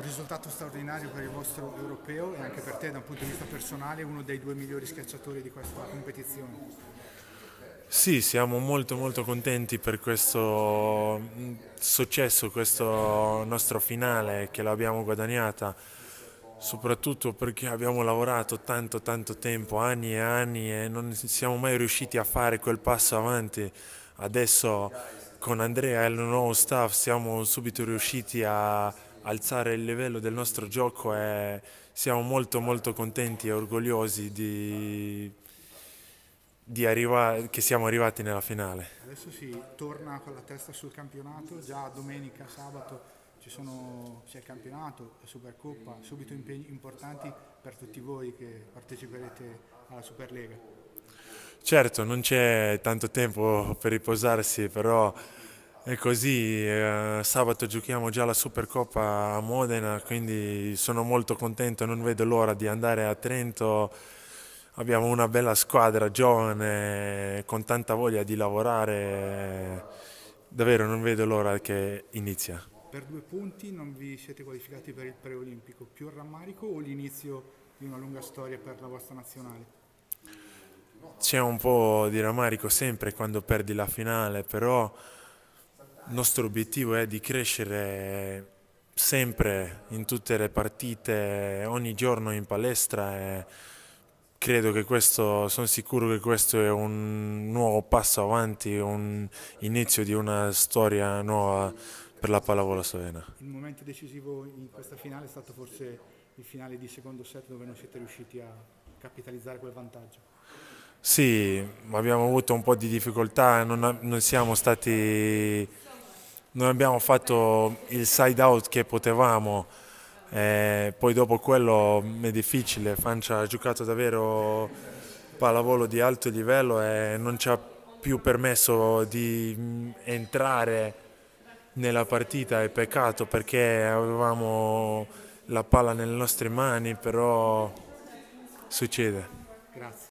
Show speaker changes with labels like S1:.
S1: un risultato straordinario per il vostro europeo e anche per te da un punto di vista personale uno dei due migliori schiacciatori di questa competizione.
S2: Sì, siamo molto molto contenti per questo mm, successo, questo nostro finale che l'abbiamo guadagnata, soprattutto perché abbiamo lavorato tanto tanto tempo, anni e anni e non siamo mai riusciti a fare quel passo avanti. Adesso con Andrea e il nuovo staff siamo subito riusciti a alzare il livello del nostro gioco e siamo molto molto contenti e orgogliosi di, di che siamo arrivati nella finale.
S1: Adesso si torna con la testa sul campionato, già domenica, sabato ci sono, c'è il campionato, la Supercoppa, subito impegni importanti per tutti voi che parteciperete alla Superlega.
S2: Certo, non c'è tanto tempo per riposarsi, però e così eh, sabato giochiamo già la Supercoppa a Modena, quindi sono molto contento, non vedo l'ora di andare a Trento. Abbiamo una bella squadra giovane, con tanta voglia di lavorare. Davvero non vedo l'ora che inizia.
S1: Per due punti non vi siete qualificati per il preolimpico, più il rammarico o l'inizio di una lunga storia per la vostra nazionale?
S2: C'è un po' di rammarico sempre quando perdi la finale, però il nostro obiettivo è di crescere sempre in tutte le partite, ogni giorno in palestra e credo che questo, sono sicuro che questo è un nuovo passo avanti, un inizio di una storia nuova per la pallavola Sovena.
S1: Il momento decisivo in questa finale è stato forse il finale di secondo set dove non siete riusciti a capitalizzare quel vantaggio.
S2: Sì, abbiamo avuto un po' di difficoltà, non, non siamo stati noi abbiamo fatto il side out che potevamo, eh, poi dopo quello mm, è difficile, Francia ha giocato davvero pallavolo di alto livello e non ci ha più permesso di mm, entrare nella partita, è peccato perché avevamo la palla nelle nostre mani, però succede. Grazie.